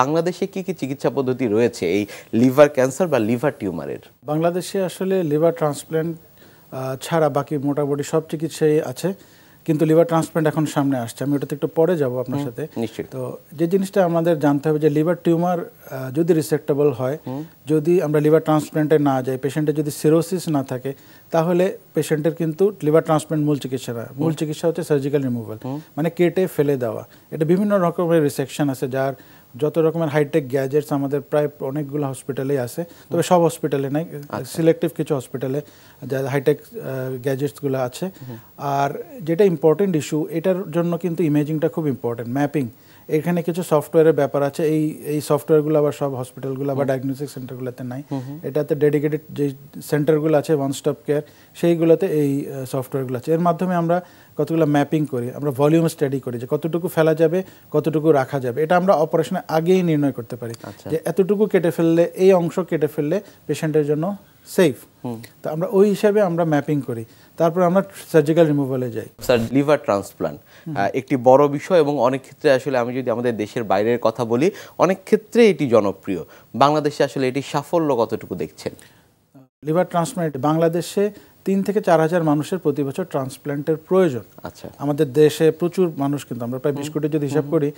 বাংলাদেশে কি কি চিকিৎসা পদ্ধতি রয়েছে এই লিভার ক্যান্সার বা লিভার টিউমারের বাংলাদেশে আসলে লিভার ট্রান্সপ্ল্যান্ট ছাড়া বাকি মোটামুটি সব চিকিৎসাই আছে কিন্তু লিভার ট্রান্সপ্ল্যান্ট এখন সামনে আসছে আমি ওটাতে একটু পরে যাব আপনার সাথে তো যে জিনিসটা আমাদের জানতে হবে যে লিভার টিউমার যদি রিসেক্টেবল হয় যদি আমরা লিভার ট্রান্সপ্ল্যান্টে না যাই পেশেন্টের যদি সিরোসিস না থাকে তাহলে পেশেন্টের কিন্তু লিভার ট্রান্সপ্ল্যান্ট মূল চিকিৎসা না মূল চিকিৎসা হচ্ছে সার্জিক্যাল রিমুভাল মানে কেটে ফেলে দেওয়া এটা বিভিন্ন রকমের রিসেকশন আছে যার যত রকমের হাইটেক গ্যাজেটস আমাদের প্রায় অনেকগুলো হসপিটালেই আছে তবে সব হসপিটালে নাই সিলেক্টিভ আচ্ছা। কিছু হসপিটালে যা হাইটেক গ্যাজেটসগুলো আছে আর যেটা ইম্পর্টেন্ট ইস্যু এটার জন্য কিন্তু ইমেজিংটা খুব ইম্পর্টেন্ট ম্যাপিং এখানে কিছু সফটওয়্যারের ব্যাপার আছে এই এই সফটওয়্যারগুলো আবার সব হসপিটালগুলো বা ডায়াগনস্টিক সেন্টারগুলোতে নাই এটাতে ডেডিকেটেড যে সেন্টারগুলো আছে ওয়ান স্টপ কেয়ার সেইগুলোতে এই সফটওয়্যারগুলো আছে এর মাধ্যমে আমরা কতগুলো ম্যাপিং করি আমরা ভলিউম স্টাডি করি যে কতটুকু ফেলা যাবে কতটুকু রাখা যাবে এটা আমরা অপারেশনের আগেই নির্ণয় করতে পারি আচ্ছা। যে এতটুকু কেটে ফেললে এই অংশ কেটে ফেললে পেশেন্টের জন্য সেফ তো আমরা ওই হিসাবে আমরা ম্যাপিং করি তারপর আমরা সার্জিক্যাল রিমুভালে যাই স্যার লিভার ট্রান্সপ্লান্ট একটি বড় বিষয় এবং অনেক ক্ষেত্রে আসলে আমি যদি আমাদের দেশের বাইরের কথা বলি অনেক ক্ষেত্রে এটি জনপ্রিয় বাংলাদেশে আসলে এটি সাফল্য কতটুকু দেখছেন লিভার ট্রান্সপ্লান্ট বাংলাদেশে তিন থেকে চার হাজার মানুষের প্রতি বছর ট্রান্সপ্লান্টের প্রয়োজন আচ্ছা আমাদের দেশে প্রচুর মানুষ কিন্তু আমরা প্রায় বিশ কোটি যদি হিসাব করি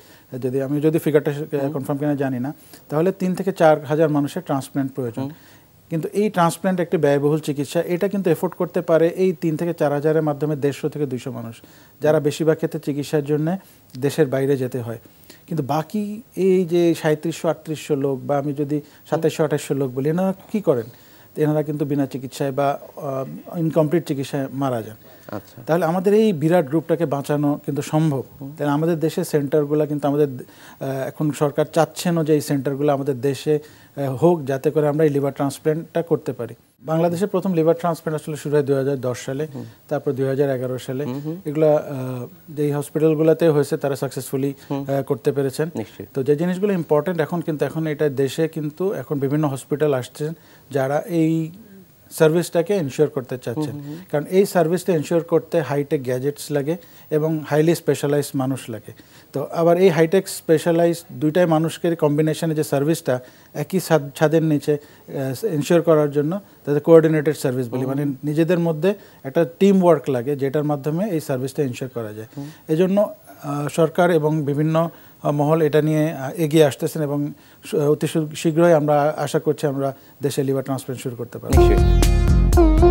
যদি আমি যদি ফিগারটা কনফার্ম কিনা জানি না তাহলে তিন থেকে চার হাজার মানুষের ট্রান্সপ্লান্ট প্রয়োজন কিন্তু এই ট্রান্সপ্ল্যান্ট একটি ব্যয়বহুল চিকিৎসা এটা কিন্তু এফোর্ড করতে পারে এই তিন থেকে চার হাজারের মাধ্যমে দেড়শো থেকে দুইশো মানুষ যারা বেশিরভাগ ক্ষেত্রে চিকিৎসার জন্য দেশের বাইরে যেতে হয় কিন্তু বাকি এই যে সাঁত্রিশশো আটত্রিশশো লোক বা আমি যদি সাতাশশো আঠাশশো লোক বলি এনারা কী করেন এনারা কিন্তু বিনা চিকিৎসায় বা ইনকমপ্লিট চিকিৎসায় মারা যান আচ্ছা। তাহলে আমাদের এই বিরাট গ্রুপটাকে বাঁচানো কিন্তু সম্ভব তাহলে আমাদের দেশে সেন্টারগুলো কিন্তু আমাদের এখন সরকার চাচ্ছেনও যে এই সেন্টারগুলো আমাদের দেশে হোক যাতে করে আমরা এই লিভার ট্রান্সপ্লান্টটা করতে পারি বাংলাদেশে প্রথম লিভার ট্রান্সপ্লান্ট আসলে শুরু হয় দু সালে তারপর দুই সালে এগুলা যেই হসপিটালগুলোতে হয়েছে তারা সাকসেসফুলি করতে পেরেছেন তো যে জিনিসগুলো ইম্পর্টেন্ট এখন কিন্তু এখন এটা দেশে কিন্তু এখন বিভিন্ন হসপিটাল আসছেন যারা এই সার্ভিসটাকে এনশিওর করতে চাচ্ছেন কারণ এই সার্ভিসটা এনশিওর করতে হাইটেক গ্যাজেটস লাগে এবং হাইলি স্পেশালাইজড মানুষ লাগে তো আবার এই হাইটেক স্পেশালাইজ দুইটাই মানুষকে কম্বিনেশনে যে সার্ভিসটা একই ছাদের নিচে এনশিওর করার জন্য তাদের কোঅর্ডিনেটেড সার্ভিস বলি মানে নিজেদের মধ্যে একটা টিম ওয়ার্ক লাগে যেটার মাধ্যমে এই সার্ভিসটা এনশিওর করা যায় এজন্য সরকার এবং বিভিন্ন মহল এটা নিয়ে এগিয়ে আসতেছেন এবং অতি শীঘ্রই আমরা আশা করছি আমরা দেশে লিভার ট্রান্সপ্লান্ট শুরু করতে পারব